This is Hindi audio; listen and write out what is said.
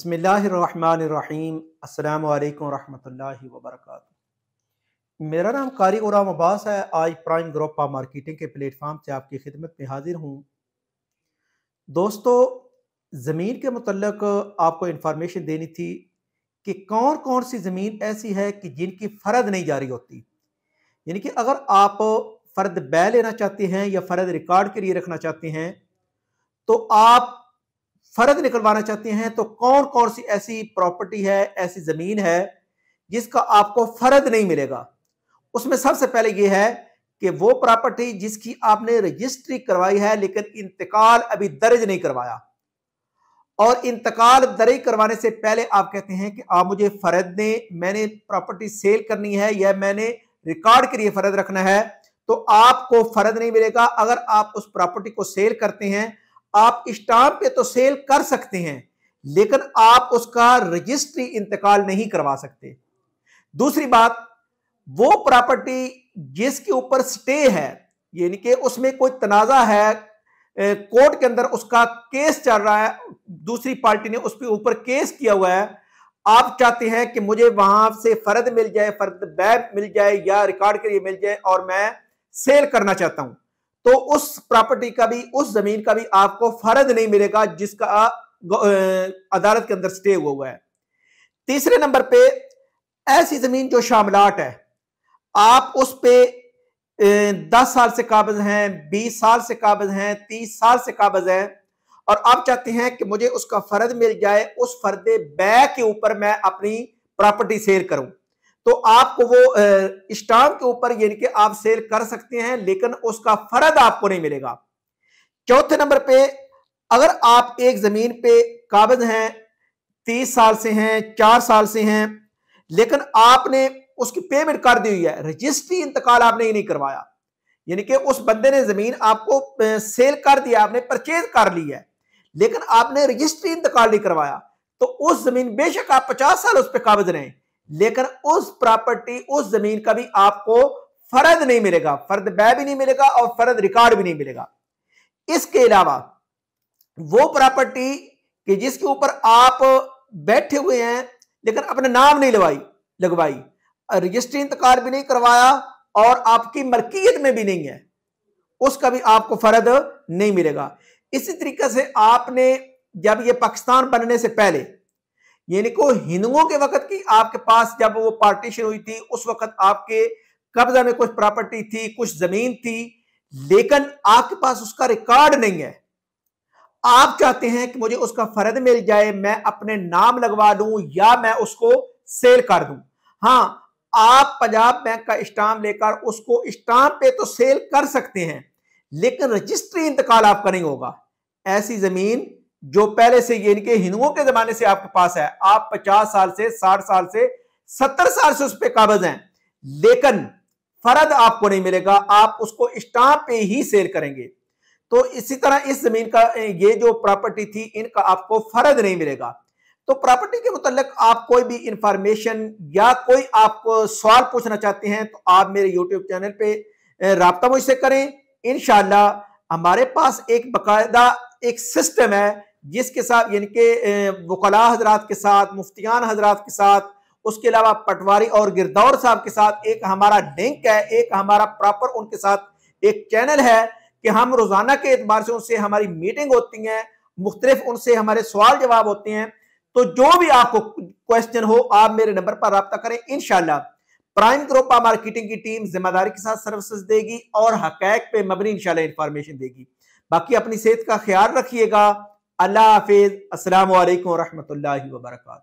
बसमीम् अल्लाम वरहमल वबरक मेरा नाम कारी उराम अब्बास है आज प्राइम ग्रोपा मार्केटिंग के प्लेटफॉर्म से आपकी खिदमत में हाजिर हूँ दोस्तों ज़मीन के मतलब आपको इन्फॉर्मेशन देनी थी कि कौन कौन सी ज़मीन ऐसी है कि जिनकी फ़र्द नहीं जारी होती यानी कि अगर आप फ़र्द बै लेना चाहते हैं या फ़र्द रिकॉर्ड के लिए रखना चाहते हैं तो आप फर्द निकलवाना चाहते हैं तो कौन कौन सी ऐसी प्रॉपर्टी है ऐसी जमीन है जिसका आपको फर्द नहीं मिलेगा उसमें सबसे पहले यह है कि वो प्रॉपर्टी जिसकी आपने रजिस्ट्री करवाई है लेकिन इंतकाल अभी दर्ज नहीं करवाया और इंतकाल दर्ज करवाने से पहले आप कहते हैं कि आप मुझे फर्द ने मैंने प्रॉपर्टी सेल करनी है या मैंने रिकॉर्ड के लिए फर्द रखना है तो आपको फर्द नहीं मिलेगा अगर आप उस प्रॉपर्टी को सेल करते हैं आप स्टाम्प पे तो सेल कर सकते हैं लेकिन आप उसका रजिस्ट्री इंतकाल नहीं करवा सकते दूसरी बात वो प्रॉपर्टी जिसके ऊपर स्टे है यानी कि उसमें कोई तनाजा है कोर्ट के अंदर उसका केस चल रहा है दूसरी पार्टी ने उसके ऊपर केस किया हुआ है आप चाहते हैं कि मुझे वहां से फर्द मिल जाए फर्द बैब मिल जाए या रिकॉर्ड के लिए मिल जाए और मैं सेल करना चाहता हूं तो उस प्रॉपर्टी का भी उस जमीन का भी आपको फर्द नहीं मिलेगा जिसका अदालत के अंदर स्टे हुआ हुआ है तीसरे नंबर पे ऐसी जमीन जो शामलाट है आप उस पे दस साल से काबज हैं बीस साल से काबज हैं तीस साल से काबज हैं और आप चाहते हैं कि मुझे उसका फर्द मिल जाए उस फर्द बै के ऊपर मैं अपनी प्रॉपर्टी सेल करूं तो आपको वो स्टॉक के ऊपर यानी कि आप सेल कर सकते हैं लेकिन उसका फर्द आपको नहीं मिलेगा चौथे नंबर पे अगर आप एक जमीन पे काबिज हैं तीस साल से हैं चार साल से हैं लेकिन आपने उसकी पेमेंट कर दी हुई है रजिस्ट्री इंतकाल आपने ही नहीं करवाया यानी कि उस बंदे ने जमीन आपको सेल कर दिया आपने परचेज कर ली है लेकिन आपने रजिस्ट्री इंतकाल नहीं करवाया तो उस जमीन बेशक आप पचास साल उस पर काबिज हैं लेकिन उस प्रॉपर्टी उस जमीन का भी आपको फर्द नहीं मिलेगा फर्द बै भी नहीं मिलेगा और फर्द रिकॉर्ड भी नहीं मिलेगा इसके अलावा वो प्रॉपर्टी कि जिसके ऊपर आप बैठे हुए हैं लेकिन अपने नाम नहीं लगवाई लगवाई रजिस्ट्री इंतकाल भी नहीं करवाया और आपकी मलकियत में भी नहीं है उसका भी आपको फर्द नहीं मिलेगा इसी तरीके से आपने जब ये पाकिस्तान बनने से पहले यानी को हिंदुओं के वक्त की आपके पास जब वो पार्टीशन हुई थी उस वक्त आपके कब्जा में कुछ प्रॉपर्टी थी कुछ जमीन थी लेकिन आपके पास उसका रिकॉर्ड नहीं है आप चाहते हैं कि मुझे उसका फर्द मिल जाए मैं अपने नाम लगवा दूं या मैं उसको सेल कर दूं हां आप पंजाब बैंक का स्टाम्प लेकर उसको स्टाम्प पे तो सेल कर सकते हैं लेकिन रजिस्ट्री इंतकाल आपका नहीं होगा ऐसी जमीन जो पहले से यानी कि हिंदुओं के जमाने से आपके पास है आप पचास साल से साठ साल से सत्तर साल से उस पर काबज हैं लेकिन फर्द आपको नहीं मिलेगा आप उसको स्टाम्प पे ही सेल करेंगे तो इसी तरह इस जमीन का ये जो प्रॉपर्टी थी इनका आपको फर्द नहीं मिलेगा तो प्रॉपर्टी के मुतल आप कोई भी इंफॉर्मेशन या कोई आप सवाल पूछना चाहते हैं तो आप मेरे यूट्यूब चैनल पर रबता मुझसे करें इन हमारे पास एक बाकायदा एक सिस्टम है जिसके साथ यानी कि वकला हजरात के साथ मुफ्तियान हजरात के साथ उसके अलावा पटवारी और गिरदौर साहब के साथ एक हमारा डिंक है एक हमारा प्रॉपर उनके साथ एक चैनल है कि हम रोज़ाना के एतबार से उनसे हमारी मीटिंग होती है मुख्तलिफ उनसे हमारे सवाल जवाब होते हैं तो जो भी आपको क्वेश्चन हो आप मेरे नंबर पर रबता करें इनशाला प्राइम ग्रोपा मार्केटिंग की टीम जिम्मेदारी के साथ सर्विसेज देगी और हकैक पे मबनी इंशाल्लाह इंफॉर्मेशन देगी बाकी अपनी सेहत का ख्याल रखिएगा अल्लाह हाफिज़ असल वरम्ह वर्का